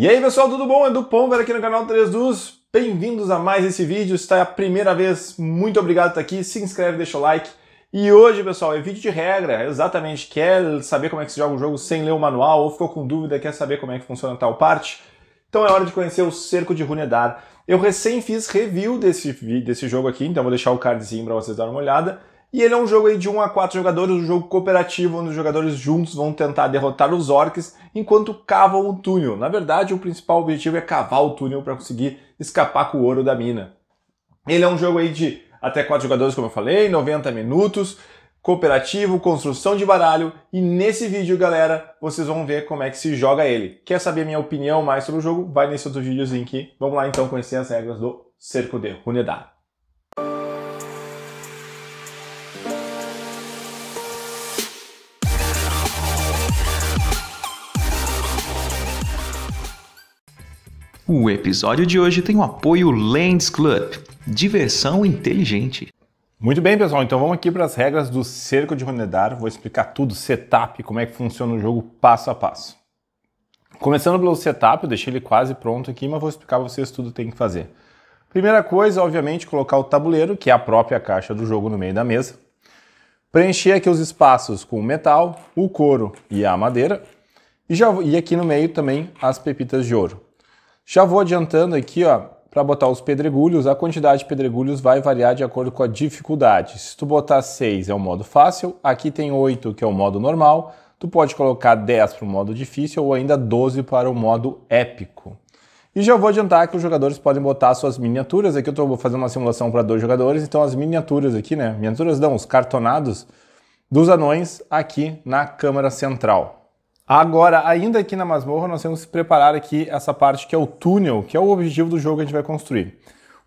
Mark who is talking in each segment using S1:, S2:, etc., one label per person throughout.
S1: E aí pessoal, tudo bom? Edu Pomber aqui no canal 3 Dus. Bem-vindos a mais esse vídeo. Se é a primeira vez, muito obrigado por estar aqui. Se inscreve, deixa o like. E hoje, pessoal, é vídeo de regra, é exatamente. Quer saber como é que se joga um jogo sem ler o manual ou ficou com dúvida, quer saber como é que funciona tal parte? Então é hora de conhecer o Cerco de Runedar. Eu recém fiz review desse, desse jogo aqui, então vou deixar o cardzinho para vocês darem uma olhada. E ele é um jogo de 1 a 4 jogadores, um jogo cooperativo, onde os jogadores juntos vão tentar derrotar os orcs enquanto cavam o túnel. Na verdade, o principal objetivo é cavar o túnel para conseguir escapar com o ouro da mina. Ele é um jogo aí de até 4 jogadores, como eu falei, 90 minutos, cooperativo, construção de baralho, e nesse vídeo, galera, vocês vão ver como é que se joga ele. Quer saber minha opinião mais sobre o jogo? Vai nesse outro videozinho aqui. Vamos lá então conhecer as regras do Cerco de Runedar. O episódio de hoje tem o apoio Lands Club, diversão inteligente. Muito bem, pessoal, então vamos aqui para as regras do cerco de Ronedar. Vou explicar tudo, setup, como é que funciona o jogo passo a passo. Começando pelo setup, eu deixei ele quase pronto aqui, mas vou explicar para vocês tudo que tem que fazer. Primeira coisa, obviamente, colocar o tabuleiro, que é a própria caixa do jogo, no meio da mesa. Preencher aqui os espaços com o metal, o couro e a madeira. E, já, e aqui no meio também as pepitas de ouro. Já vou adiantando aqui, ó, para botar os pedregulhos, a quantidade de pedregulhos vai variar de acordo com a dificuldade. Se tu botar 6 é o modo fácil, aqui tem 8 que é o modo normal, tu pode colocar 10 para o modo difícil ou ainda 12 para o modo épico. E já vou adiantar que os jogadores podem botar suas miniaturas, aqui eu estou fazendo uma simulação para dois jogadores, então as miniaturas aqui, né, miniaturas não, os cartonados dos anões aqui na câmara central. Agora, ainda aqui na masmorra, nós temos que preparar aqui essa parte que é o túnel, que é o objetivo do jogo que a gente vai construir.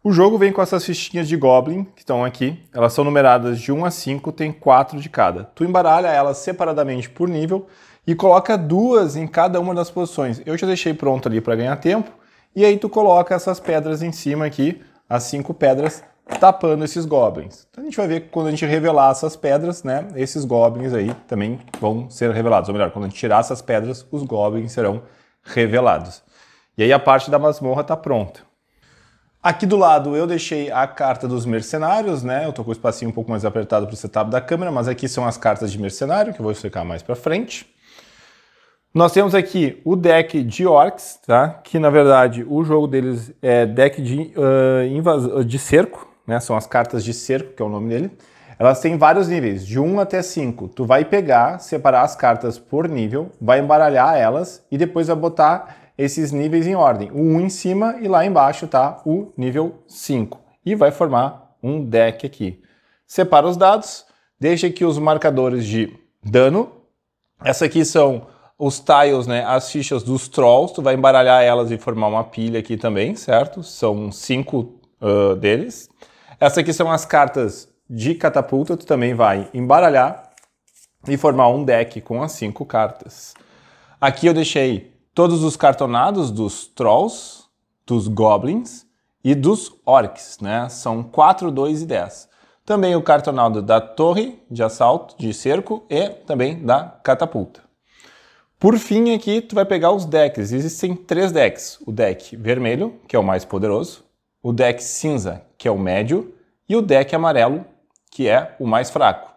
S1: O jogo vem com essas fichinhas de Goblin, que estão aqui. Elas são numeradas de 1 a 5, tem 4 de cada. Tu embaralha elas separadamente por nível e coloca duas em cada uma das posições. Eu já deixei pronto ali para ganhar tempo. E aí tu coloca essas pedras em cima aqui, as cinco pedras, tapando esses goblins. Então a gente vai ver que quando a gente revelar essas pedras, né, esses goblins aí também vão ser revelados. Ou melhor, quando a gente tirar essas pedras, os goblins serão revelados. E aí a parte da masmorra está pronta. Aqui do lado eu deixei a carta dos mercenários, né? Eu tô com o espacinho um pouco mais apertado para o setup da câmera, mas aqui são as cartas de mercenário, que eu vou explicar mais para frente. Nós temos aqui o deck de orcs, tá? Que na verdade o jogo deles é deck de, uh, de cerco, né? São as cartas de cerco, que é o nome dele. Elas têm vários níveis, de 1 até 5. Tu vai pegar, separar as cartas por nível, vai embaralhar elas e depois vai botar esses níveis em ordem. O 1 em cima e lá embaixo tá o nível 5. E vai formar um deck aqui. Separa os dados, deixa aqui os marcadores de dano. Essa aqui são os tiles, né, as fichas dos trolls, tu vai embaralhar elas e formar uma pilha aqui também, certo? São cinco uh, deles. Essas aqui são as cartas de catapulta, tu também vai embaralhar e formar um deck com as cinco cartas. Aqui eu deixei todos os cartonados dos Trolls, dos Goblins e dos Orcs, né? São 4, 2 e 10. Também o cartonado da Torre de Assalto, de Cerco e também da Catapulta. Por fim aqui, tu vai pegar os decks. Existem três decks. O deck vermelho, que é o mais poderoso o deck cinza, que é o médio, e o deck amarelo, que é o mais fraco.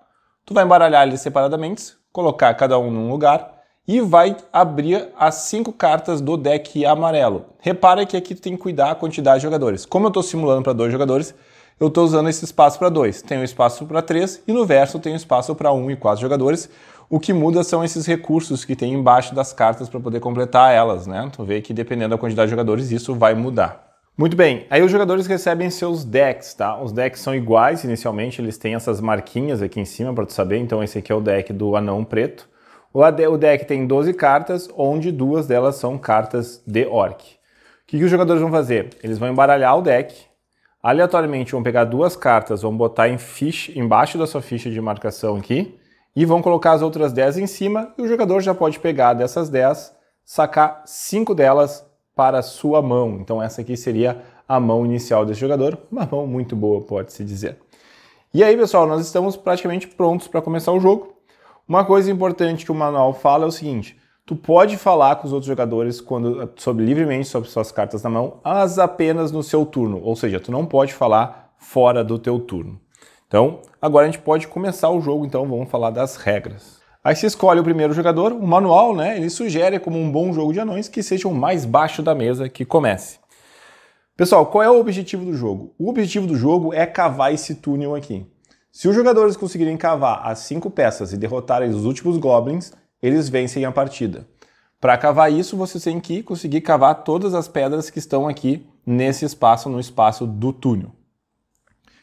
S1: Tu vai embaralhar eles separadamente, colocar cada um num lugar e vai abrir as cinco cartas do deck amarelo. Repara que aqui tu tem que cuidar a quantidade de jogadores. Como eu estou simulando para dois jogadores, eu estou usando esse espaço para dois. Tenho espaço para três e no verso tenho espaço para um e quatro jogadores. O que muda são esses recursos que tem embaixo das cartas para poder completar elas, né? Tu vê que dependendo da quantidade de jogadores isso vai mudar. Muito bem, aí os jogadores recebem seus decks, tá? Os decks são iguais inicialmente, eles têm essas marquinhas aqui em cima para tu saber, então esse aqui é o deck do anão preto. O deck tem 12 cartas, onde duas delas são cartas de orc. O que, que os jogadores vão fazer? Eles vão embaralhar o deck, aleatoriamente vão pegar duas cartas, vão botar em ficha, embaixo da sua ficha de marcação aqui, e vão colocar as outras 10 em cima, e o jogador já pode pegar dessas 10, sacar 5 delas para sua mão. Então essa aqui seria a mão inicial desse jogador, uma mão muito boa, pode-se dizer. E aí, pessoal, nós estamos praticamente prontos para começar o jogo. Uma coisa importante que o manual fala é o seguinte: tu pode falar com os outros jogadores quando sobre livremente sobre suas cartas na mão, mas apenas no seu turno, ou seja, tu não pode falar fora do teu turno. Então, agora a gente pode começar o jogo, então vamos falar das regras. Aí você escolhe o primeiro jogador, o manual, né? Ele sugere como um bom jogo de anões que seja o mais baixo da mesa que comece. Pessoal, qual é o objetivo do jogo? O objetivo do jogo é cavar esse túnel aqui. Se os jogadores conseguirem cavar as cinco peças e derrotarem os últimos goblins, eles vencem a partida. Para cavar isso, você tem que conseguir cavar todas as pedras que estão aqui nesse espaço, no espaço do túnel.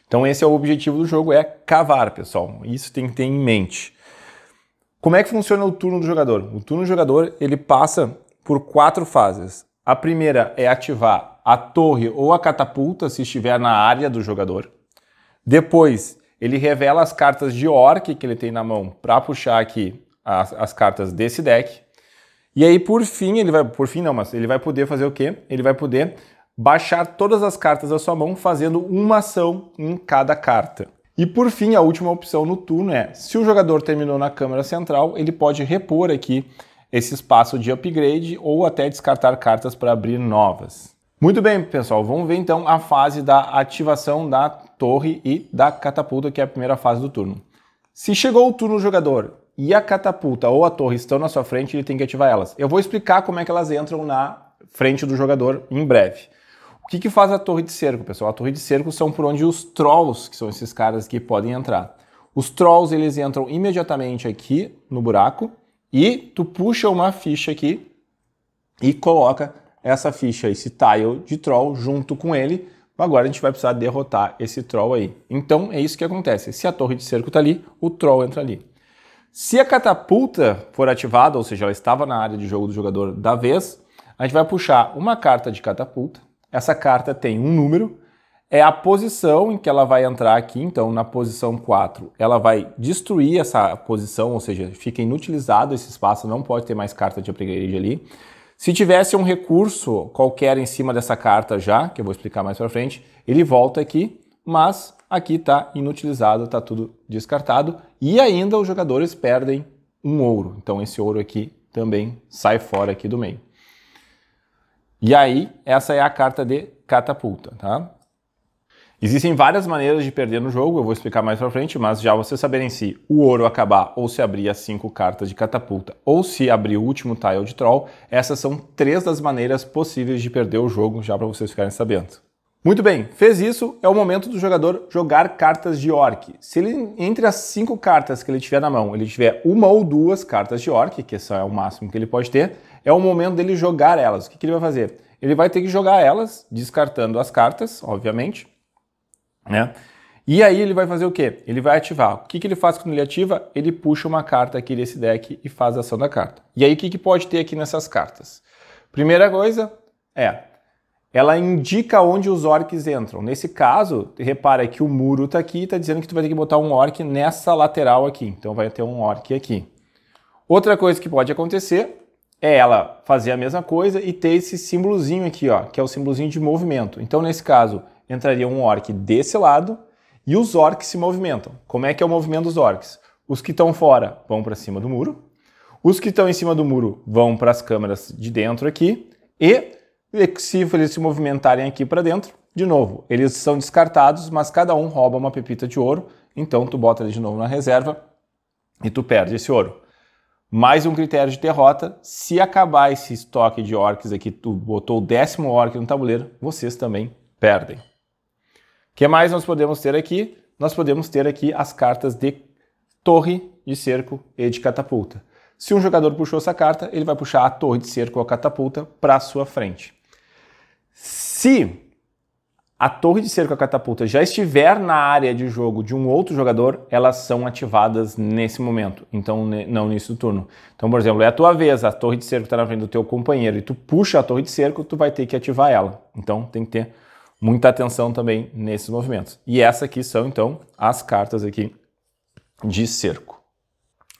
S1: Então esse é o objetivo do jogo, é cavar, pessoal. Isso tem que ter em mente. Como é que funciona o turno do jogador? O turno do jogador ele passa por quatro fases. A primeira é ativar a torre ou a catapulta se estiver na área do jogador. Depois, ele revela as cartas de orc que ele tem na mão para puxar aqui as, as, cartas desse deck. E aí, por fim, ele vai. Por fim, não, mas ele vai poder fazer o quê? Ele vai poder baixar todas as cartas da sua mão fazendo uma ação em cada carta. E por fim, a última opção no turno é: se o jogador terminou na câmara central, ele pode repor aqui esse espaço de upgrade ou até descartar cartas para abrir novas. Muito bem, pessoal, vamos ver então a fase da ativação da torre e da catapulta, que é a primeira fase do turno. Se chegou o turno do jogador e a catapulta ou a torre estão na sua frente, ele tem que ativar elas. Eu vou explicar como é que elas entram na frente do jogador em breve que, que faz a torre de cerco, pessoal? A torre de cerco são por onde os trolls, que são esses caras que podem entrar. Os trolls, eles entram imediatamente aqui no buraco e tu puxa uma ficha aqui e coloca essa ficha, esse tile de troll junto com ele. Agora a gente vai precisar derrotar esse troll aí. Então é isso que acontece. Se a torre de cerco está ali, o troll entra ali. Se a catapulta for ativada, ou seja, ela estava na área de jogo do jogador da vez, a gente vai puxar uma carta de catapulta essa carta tem um número, é a posição em que ela vai entrar aqui, então na posição 4, ela vai destruir essa posição, ou seja, fica inutilizado esse espaço, não pode ter mais carta de upgrade ali. Se tivesse um recurso qualquer em cima dessa carta já, que eu vou explicar mais para frente, ele volta aqui, mas aqui está inutilizado, está tudo descartado e ainda os jogadores perdem um ouro. Então esse ouro aqui também sai fora aqui do meio. E aí, essa é a carta de catapulta, tá? Existem várias maneiras de perder no jogo, eu vou explicar mais pra frente, mas já você saberem se o ouro acabar ou se abrir as cinco cartas de catapulta ou se abrir o último tile de troll, essas são três das maneiras possíveis de perder o jogo, já para vocês ficarem sabendo. Muito bem, fez isso, é o momento do jogador jogar cartas de orc. Se ele, entre as cinco cartas que ele tiver na mão, ele tiver uma ou duas cartas de orc, que só é o máximo que ele pode ter, é o momento dele jogar elas. O que, que ele vai fazer? Ele vai ter que jogar elas, descartando as cartas, obviamente, né? E aí ele vai fazer o quê? Ele vai ativar. O que, que ele faz quando ele ativa? Ele puxa uma carta aqui desse deck e faz a ação da carta. E aí o que, que pode ter aqui nessas cartas? Primeira coisa é, ela indica onde os orcs entram. Nesse caso, repara que o muro está aqui e está dizendo que tu vai ter que botar um orc nessa lateral aqui. Então vai ter um orc aqui. Outra coisa que pode acontecer é ela fazer a mesma coisa e ter esse símbolozinho aqui, ó, que é o símbolozinho de movimento. Então, nesse caso, entraria um orc desse lado e os orcs se movimentam. Como é que é o movimento dos orcs? Os que estão fora vão para cima do muro, os que estão em cima do muro vão para as câmeras de dentro aqui e se eles se movimentarem aqui para dentro, de novo, eles são descartados, mas cada um rouba uma pepita de ouro, então tu bota ele de novo na reserva e tu perde esse ouro mais um critério de derrota. Se acabar esse estoque de orcs aqui, tu botou o décimo orc no tabuleiro, vocês também perdem. O que mais nós podemos ter aqui? Nós podemos ter aqui as cartas de torre, de cerco e de catapulta. Se um jogador puxou essa carta, ele vai puxar a torre de cerco ou a catapulta para sua frente. Se a torre de cerco a catapulta já estiver na área de jogo de um outro jogador, elas são ativadas nesse momento, então não nisso turno. Então, por exemplo, é a tua vez, a torre de cerco está na frente do teu companheiro e tu puxa a torre de cerco, tu vai ter que ativar ela. Então tem que ter muita atenção também nesses movimentos. E essa aqui são então as cartas aqui de cerco.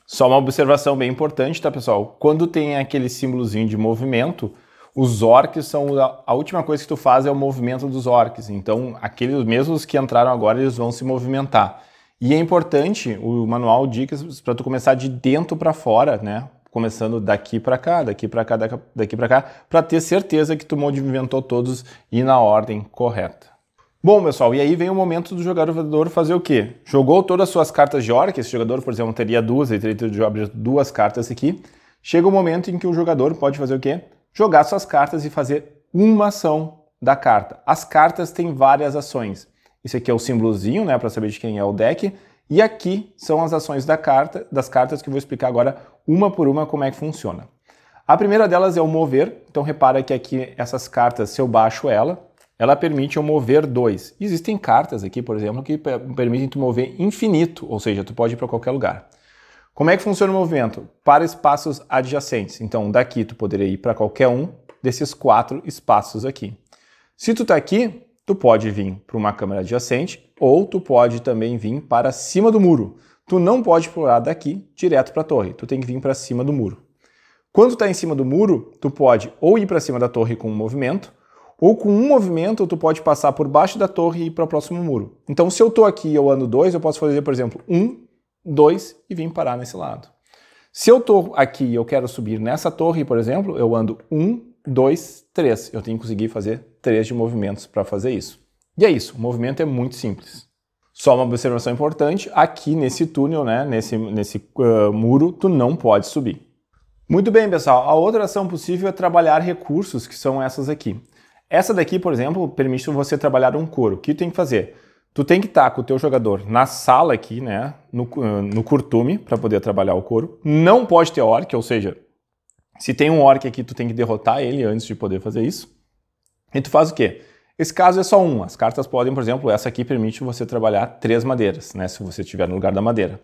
S1: Só uma observação bem importante, tá pessoal? Quando tem aquele símbolozinho de movimento, os orcs são a última coisa que tu faz é o movimento dos orcs. Então, aqueles mesmos que entraram agora, eles vão se movimentar. E é importante, o manual dicas para tu começar de dentro para fora, né? Começando daqui para cá, daqui para cá, daqui para cá, para ter certeza que tu movimentou todos e na ordem correta. Bom, pessoal, e aí vem o momento do jogador fazer o quê? Jogou todas as suas cartas de orc, esse jogador, por exemplo, teria duas, ele teria de abrir duas cartas aqui. Chega o momento em que o jogador pode fazer o quê? jogar suas cartas e fazer uma ação da carta. As cartas têm várias ações. Isso aqui é o símbolozinho, né, para saber de quem é o deck. E aqui são as ações da carta, das cartas que eu vou explicar agora uma por uma como é que funciona. A primeira delas é o mover. Então repara que aqui essas cartas, se eu baixo ela, ela permite eu mover dois. Existem cartas aqui, por exemplo, que permitem tu mover infinito, ou seja, tu pode ir para qualquer lugar. Como é que funciona o movimento? Para espaços adjacentes. Então, daqui tu poderia ir para qualquer um desses quatro espaços aqui. Se tu está aqui, tu pode vir para uma câmera adjacente ou tu pode também vir para cima do muro. Tu não pode pular daqui direto para a torre, tu tem que vir para cima do muro. Quando tu está em cima do muro, tu pode ou ir para cima da torre com um movimento, ou com um movimento tu pode passar por baixo da torre e ir para o próximo muro. Então se eu estou aqui e eu ando dois, eu posso fazer, por exemplo, um 2 e vim parar nesse lado. Se eu estou aqui e eu quero subir nessa torre, por exemplo, eu ando 1, 2, 3. Eu tenho que conseguir fazer 3 de movimentos para fazer isso. E é isso, o movimento é muito simples. Só uma observação importante, aqui nesse túnel, né, nesse, nesse uh, muro, tu não pode subir. Muito bem, pessoal. A outra ação possível é trabalhar recursos, que são essas aqui. Essa daqui, por exemplo, permite você trabalhar um couro. O que tem que fazer? Tu tem que estar tá com o teu jogador na sala aqui, né? No, ah, no curtume, para poder trabalhar o couro. Não pode ter orc, ou seja, se tem um orc aqui, tu tem que derrotar ele antes de poder fazer isso. E tu faz o quê? Esse caso é só um. As cartas podem, por exemplo, essa aqui permite você trabalhar três madeiras, né? Se você estiver no lugar da madeira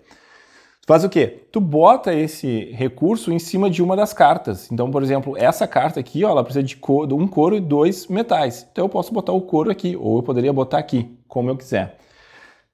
S1: faz o quê? Tu bota esse recurso em cima de uma das cartas. Então, por exemplo, essa carta aqui, ó, ela precisa de um couro e dois metais. Então eu posso botar o couro aqui, ou eu poderia botar aqui, como eu quiser.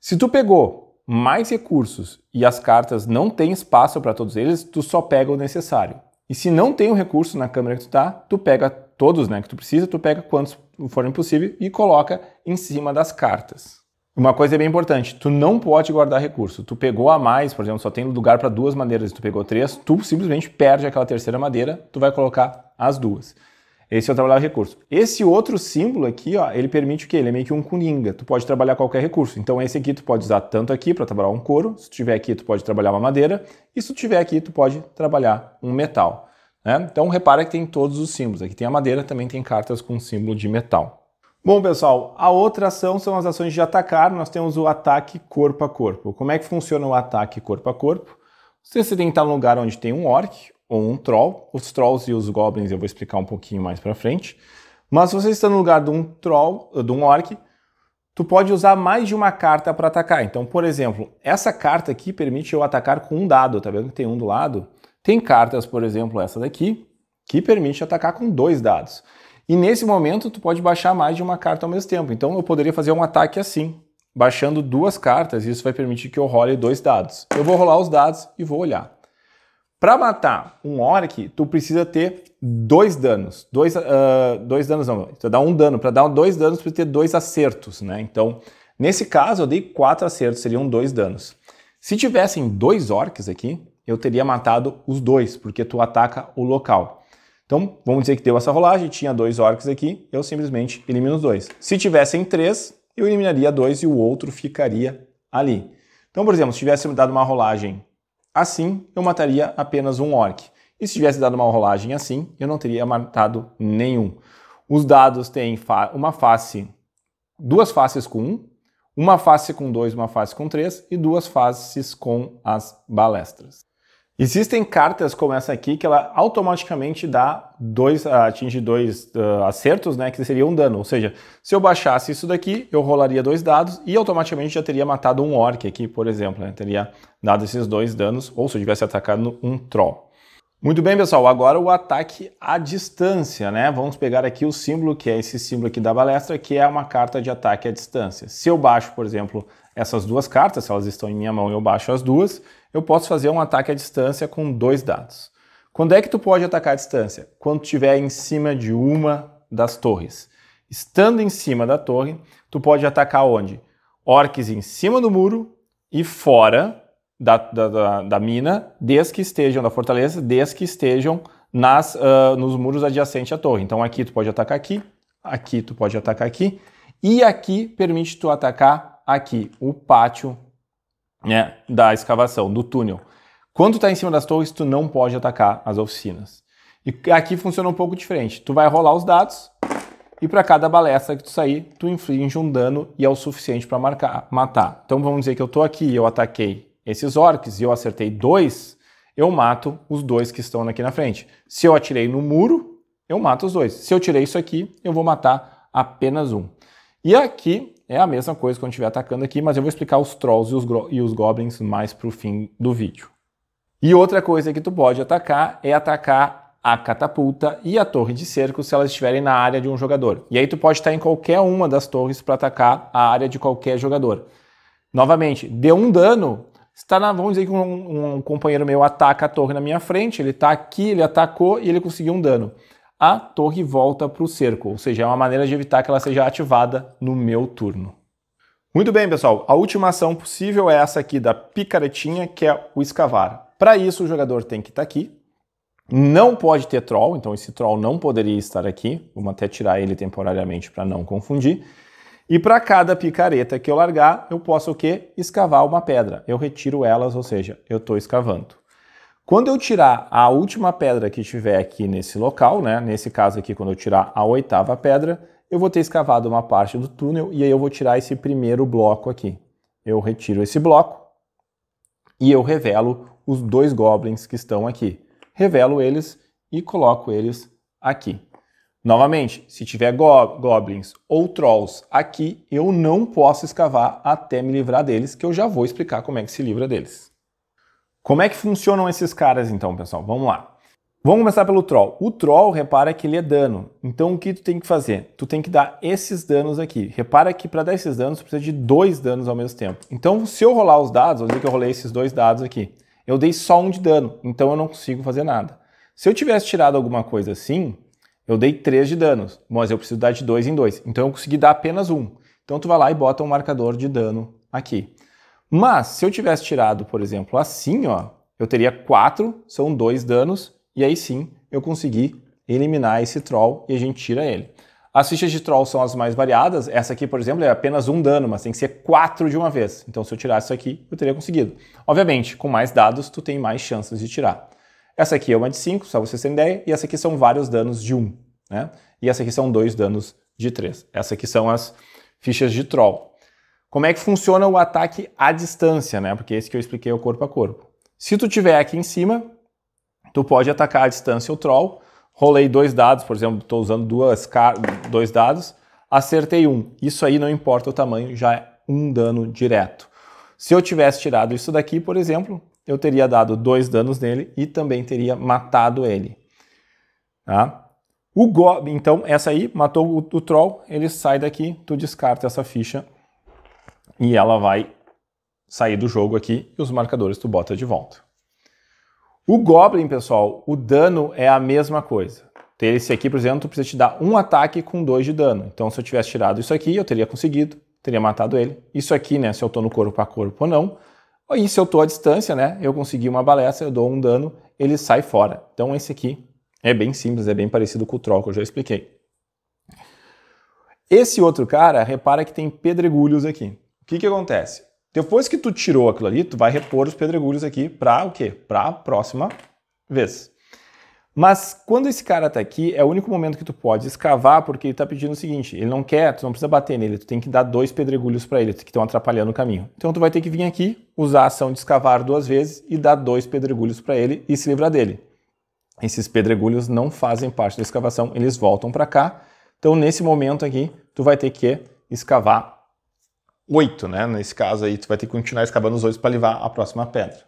S1: Se tu pegou mais recursos e as cartas não têm espaço para todos eles, tu só pega o necessário. E se não tem o recurso na câmera que tu tá, tu pega todos, né, que tu precisa, tu pega quantos forem possível e coloca em cima das cartas. Uma coisa é bem importante, tu não pode guardar recurso. Tu pegou a mais, por exemplo, só tem lugar para duas madeiras e tu pegou três, tu simplesmente perde aquela terceira madeira, tu vai colocar as duas. Esse é o trabalhar recurso. Esse outro símbolo aqui, ó, ele permite o quê? Ele é meio que um cuninga. Tu pode trabalhar qualquer recurso. Então esse aqui tu pode usar tanto aqui para trabalhar um couro, se tiver aqui tu pode trabalhar uma madeira, e se tu tiver aqui tu pode trabalhar um metal. Né? Então repara que tem todos os símbolos. Aqui tem a madeira, também tem cartas com símbolo de metal. Bom, pessoal, a outra ação são as ações de atacar. Nós temos o ataque corpo a corpo. Como é que funciona o ataque corpo a corpo? Você se tem que estar num lugar onde tem um orc ou um troll. Os trolls e os goblins eu vou explicar um pouquinho mais para frente. Mas se você está no lugar de um troll, de um orc, tu pode usar mais de uma carta para atacar. Então, por exemplo, essa carta aqui permite eu atacar com um dado, tá vendo que tem um do lado? Tem cartas, por exemplo, essa daqui, que permite atacar com dois dados. E nesse momento, tu pode baixar mais de uma carta ao mesmo tempo. Então, eu poderia fazer um ataque assim, baixando duas cartas. Isso vai permitir que eu role dois dados. Eu vou rolar os dados e vou olhar. Para matar um orc, tu precisa ter dois danos. Dois, uh, dois danos não, tu dá um dano. Para dar dois danos, precisa ter dois acertos, né? Então, nesse caso, eu dei quatro acertos, seriam dois danos. Se tivessem dois orcs aqui, eu teria matado os dois, porque tu ataca o local. Então, vamos dizer que deu essa rolagem, tinha dois orcs aqui, eu simplesmente elimino os dois. Se tivessem três, eu eliminaria dois e o outro ficaria ali. Então, por exemplo, se tivesse dado uma rolagem assim, eu mataria apenas um orc. E se tivesse dado uma rolagem assim, eu não teria matado nenhum. Os dados têm uma face, duas faces com um, uma face com dois, uma face com três e duas faces com as balestras. Existem cartas como essa aqui que ela automaticamente dá dois, ah, atinge dois uh, acertos, né, que seria um dano. Ou seja, se eu baixasse isso daqui, eu rolaria dois dados e automaticamente já teria matado um orc aqui, por exemplo, né? teria dado esses dois danos, ou se eu tivesse atacado um troll. Muito bem, pessoal. Agora o ataque à distância, né? Vamos pegar aqui o símbolo, que é esse símbolo aqui da balestra, que é uma carta de ataque à distância. Se eu baixo, por exemplo, essas duas cartas, se elas estão em minha mão e eu baixo as duas, eu posso fazer um ataque à distância com dois dados. Quando é que tu pode atacar à distância? Quando estiver em cima de uma das torres. Estando em cima da torre, tu pode atacar onde? Orques em cima do muro e fora da, da, da, da mina, desde que estejam, da fortaleza, desde que estejam nas, uh, nos muros adjacentes à torre. Então aqui tu pode atacar aqui, aqui tu pode atacar aqui, e aqui permite tu atacar aqui, o pátio né, da escavação, do túnel. Quando tu tá em cima das torres, tu não pode atacar as oficinas. E aqui funciona um pouco diferente. Tu vai rolar os dados e para cada balestra que tu sair, tu inflige um dano e é o suficiente para marcar, matar. Então vamos dizer que eu tô aqui e eu ataquei esses orcs e eu acertei dois, eu mato os dois que estão aqui na frente. Se eu atirei no muro, eu mato os dois. Se eu tirei isso aqui, eu vou matar apenas um. E aqui é a mesma coisa quando estiver atacando aqui, mas eu vou explicar os Trolls e os, e os Goblins mais para o fim do vídeo. E outra coisa que tu pode atacar é atacar a catapulta e a torre de cerco se elas estiverem na área de um jogador. E aí tu pode estar em qualquer uma das torres para atacar a área de qualquer jogador. Novamente, deu um dano, Está na, vamos dizer que um, um companheiro meu ataca a torre na minha frente, ele está aqui, ele atacou e ele conseguiu um dano. A torre volta para o cerco, ou seja, é uma maneira de evitar que ela seja ativada no meu turno. Muito bem, pessoal. A última ação possível é essa aqui da picaretinha, que é o escavar. Para isso, o jogador tem que estar tá aqui. Não pode ter troll, então esse troll não poderia estar aqui. Vamos até tirar ele temporariamente para não confundir. E para cada picareta que eu largar, eu posso o quê? Escavar uma pedra. Eu retiro elas, ou seja, eu estou escavando. Quando eu tirar a última pedra que estiver aqui nesse local, né? nesse caso aqui, quando eu tirar a oitava pedra, eu vou ter escavado uma parte do túnel e aí eu vou tirar esse primeiro bloco aqui. Eu retiro esse bloco e eu revelo os dois goblins que estão aqui. Revelo eles e coloco eles aqui. Novamente, se tiver go goblins ou trolls aqui, eu não posso escavar até me livrar deles, que eu já vou explicar como é que se livra deles. Como é que funcionam esses caras então, pessoal? Vamos lá. Vamos começar pelo troll. O troll, repara que ele é dano. Então o que tu tem que fazer? Tu tem que dar esses danos aqui. Repara que para dar esses danos, tu precisa de dois danos ao mesmo tempo. Então se eu rolar os dados, vamos dizer que eu rolei esses dois dados aqui. Eu dei só um de dano, então eu não consigo fazer nada. Se eu tivesse tirado alguma coisa assim, eu dei 3 de danos, mas eu preciso dar de 2 em 2. Então eu consegui dar apenas 1. Então tu vai lá e bota um marcador de dano aqui. Mas se eu tivesse tirado, por exemplo, assim, ó, eu teria 4, são 2 danos, e aí sim eu consegui eliminar esse troll e a gente tira ele. As fichas de troll são as mais variadas. Essa aqui, por exemplo, é apenas um dano, mas tem que ser quatro de uma vez. Então, se eu tirasse isso aqui, eu teria conseguido. Obviamente, com mais dados, tu tem mais chances de tirar. Essa aqui é uma de 5, só vocês terem ideia, e essa aqui são vários danos de 1, um, né? E essa aqui são dois danos de 3. Essa aqui são as fichas de troll. Como é que funciona o ataque à distância, né? Porque esse que eu expliquei é o corpo a corpo. Se tu tiver aqui em cima, tu pode atacar à distância o troll. Rolei dois dados, por exemplo, estou usando duas dois dados, acertei um. Isso aí não importa o tamanho, já é um dano direto. Se eu tivesse tirado isso daqui, por exemplo, eu teria dado dois danos nele e também teria matado ele. Tá? O goblin então, essa aí matou o, o Troll, ele sai daqui, tu descarta essa ficha e ela vai sair do jogo aqui e os marcadores tu bota de volta. O Goblin, pessoal, o dano é a mesma coisa. Ter esse aqui, por exemplo, tu precisa te dar um ataque com dois de dano. Então, se eu tivesse tirado isso aqui, eu teria conseguido, teria matado ele. Isso aqui, né, se eu tô no corpo a corpo ou não, e se eu estou à distância, né, eu consegui uma balestra, eu dou um dano, ele sai fora. Então esse aqui é bem simples, é bem parecido com o troll que eu já expliquei. Esse outro cara, repara que tem pedregulhos aqui. O que que acontece? Depois que tu tirou aquilo ali, tu vai repor os pedregulhos aqui para o quê? Para a próxima vez. Mas quando esse cara tá aqui, é o único momento que tu pode escavar, porque ele tá pedindo o seguinte: ele não quer, tu não precisa bater nele, tu tem que dar dois pedregulhos para ele, que estão atrapalhando o caminho. Então tu vai ter que vir aqui, usar a ação de escavar duas vezes e dar dois pedregulhos para ele e se livrar dele. Esses pedregulhos não fazem parte da escavação, eles voltam para cá. Então nesse momento aqui, tu vai ter que escavar oito, né? Nesse caso aí, tu vai ter que continuar escavando os oito para livrar a próxima pedra.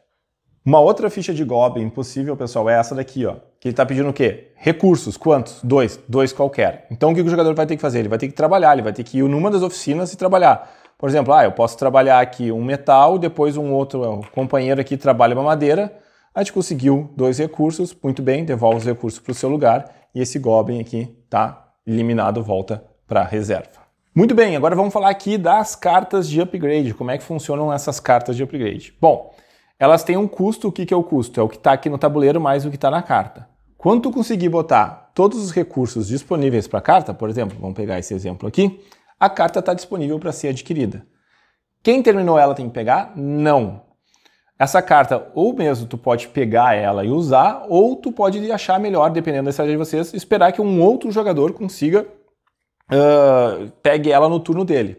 S1: Uma outra ficha de Goblin possível, pessoal, é essa daqui, ó. Que ele está pedindo o quê? Recursos. Quantos? Dois. Dois qualquer. Então o que o jogador vai ter que fazer? Ele vai ter que trabalhar, ele vai ter que ir numa das oficinas e trabalhar. Por exemplo, ah, eu posso trabalhar aqui um metal, depois um outro um é, companheiro aqui trabalha uma madeira. A gente conseguiu dois recursos, muito bem, devolve os recursos para o seu lugar e esse Goblin aqui tá eliminado, volta para reserva. Muito bem, agora vamos falar aqui das cartas de upgrade, como é que funcionam essas cartas de upgrade. Bom, elas têm um custo. O que, que é o custo? É o que está aqui no tabuleiro mais o que está na carta. Quando tu conseguir botar todos os recursos disponíveis para a carta, por exemplo, vamos pegar esse exemplo aqui, a carta está disponível para ser adquirida. Quem terminou ela tem que pegar? Não. Essa carta, ou mesmo tu pode pegar ela e usar, ou tu pode achar melhor, dependendo da estratégia de vocês, esperar que um outro jogador consiga, uh, pegue ela no turno dele.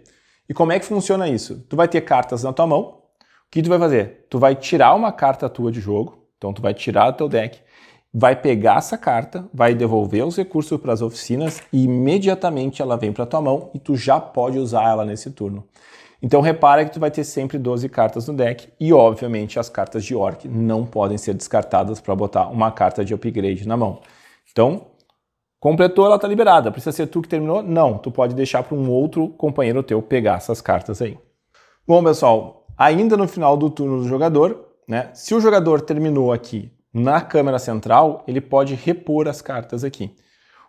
S1: E como é que funciona isso? Tu vai ter cartas na tua mão, o que tu vai fazer? Tu vai tirar uma carta tua de jogo, então tu vai tirar do teu deck, vai pegar essa carta, vai devolver os recursos para as oficinas e imediatamente ela vem para tua mão e tu já pode usar ela nesse turno. Então repara que tu vai ter sempre 12 cartas no deck e obviamente as cartas de orc não podem ser descartadas para botar uma carta de upgrade na mão. Então, completou, ela está liberada. Precisa ser tu que terminou? Não, tu pode deixar para um outro companheiro teu pegar essas cartas aí. Bom, pessoal, ainda no final do turno do jogador. Né? Se o jogador terminou aqui na câmera central, ele pode repor as cartas aqui.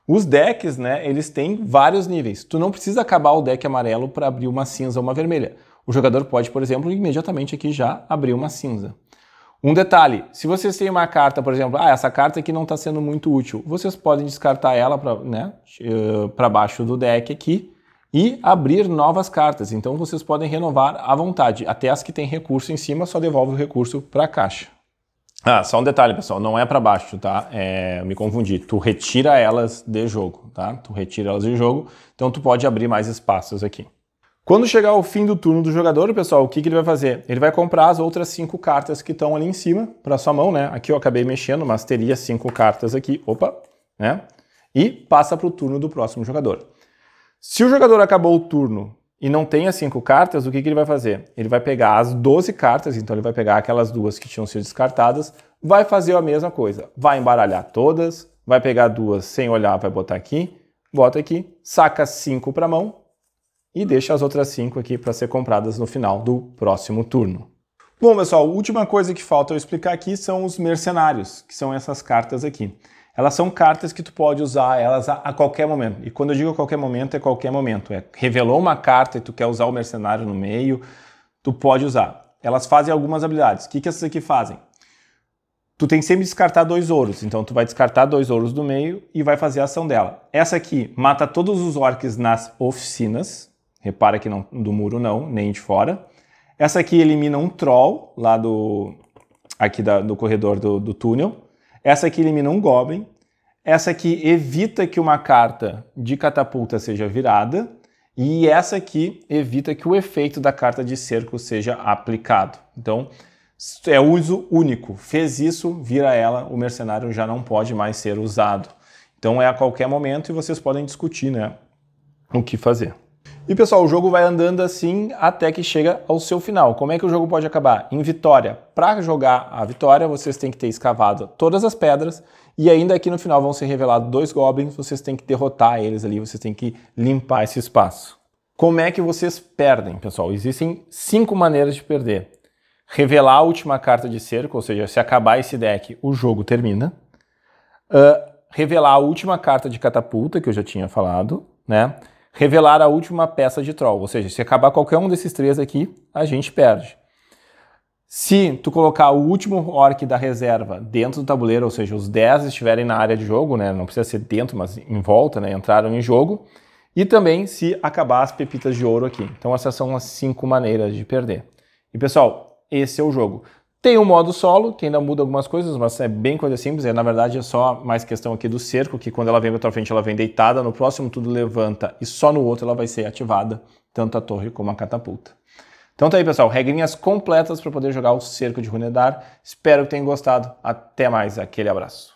S1: Os decks, né, eles têm vários níveis. Tu não precisa acabar o deck amarelo para abrir uma cinza ou uma vermelha. O jogador pode, por exemplo, imediatamente aqui já abrir uma cinza. Um detalhe, se vocês têm uma carta, por exemplo, ah, essa carta aqui não está sendo muito útil, vocês podem descartar ela para né, eh, pra baixo do deck aqui e abrir novas cartas. Então vocês podem renovar à vontade. Até as que têm recurso em cima, só devolve o recurso para a caixa. Ah, só um detalhe, pessoal, não é para baixo, tá? É, me confundi. Tu retira elas de jogo, tá? Tu retira elas de jogo, então tu pode abrir mais espaços aqui. Quando chegar o fim do turno do jogador, pessoal, o que, que ele vai fazer? Ele vai comprar as outras cinco cartas que estão ali em cima para sua mão, né? Aqui eu acabei mexendo, mas teria cinco cartas aqui, opa, né? E passa para o turno do próximo jogador. Se o jogador acabou o turno e não tem as cinco cartas, o que, que ele vai fazer? Ele vai pegar as 12 cartas, então ele vai pegar aquelas duas que tinham sido descartadas, vai fazer a mesma coisa, vai embaralhar todas, vai pegar duas sem olhar, vai botar aqui, bota aqui, saca cinco para a mão e deixa as outras cinco aqui para ser compradas no final do próximo turno. Bom, pessoal, a última coisa que falta eu explicar aqui são os mercenários, que são essas cartas aqui. Elas são cartas que tu pode usar elas a, a, qualquer momento. E quando eu digo qualquer momento, é qualquer momento. É revelou uma carta e tu quer usar o mercenário no meio, tu pode usar. Elas fazem algumas habilidades. O que, que essas aqui fazem? Tu tem que sempre descartar dois ouros. Então tu vai descartar dois ouros do meio e vai fazer a ação dela. Essa aqui mata todos os orcs nas oficinas. Repara que não do muro não, nem de fora. Essa aqui elimina um troll lá do aqui da, do corredor do, do túnel. Essa aqui elimina um Goblin. Essa aqui evita que uma carta de catapulta seja virada. E essa aqui evita que o efeito da carta de cerco seja aplicado. Então, é uso único. Fez isso, vira ela, o mercenário já não pode mais ser usado. Então é a qualquer momento e vocês podem discutir, né, o que fazer. E pessoal, o jogo vai andando assim até que chega ao seu final. Como é que o jogo pode acabar? Em vitória. Para jogar a vitória, vocês têm que ter escavado todas as pedras e ainda aqui no final vão ser revelados dois goblins, vocês têm que derrotar eles ali, vocês têm que limpar esse espaço. Como é que vocês perdem, pessoal? Existem cinco maneiras de perder. Revelar a última carta de cerco, ou seja, se acabar esse deck, o jogo termina. Uh, revelar a última carta de catapulta, que eu já tinha falado, né? revelar a última peça de troll. Ou seja, se acabar qualquer um desses três aqui, a gente perde. Se tu colocar o último orc da reserva dentro do tabuleiro, ou seja, os 10 estiverem na área de jogo, né, não precisa ser dentro, mas em volta, né, entraram em jogo, e também se acabar as pepitas de ouro aqui. Então essas são as cinco maneiras de perder. E pessoal, esse é o jogo. Tem um modo solo, que ainda muda algumas coisas, mas é bem coisa simples. É, na verdade, é só mais questão aqui do cerco, que quando ela vem para tua frente, ela vem deitada. No próximo, tudo levanta e só no outro ela vai ser ativada, tanto a torre como a catapulta. Então tá aí, pessoal. Regrinhas completas para poder jogar o cerco de Runedar. Espero que tenham gostado. Até mais. Aquele abraço.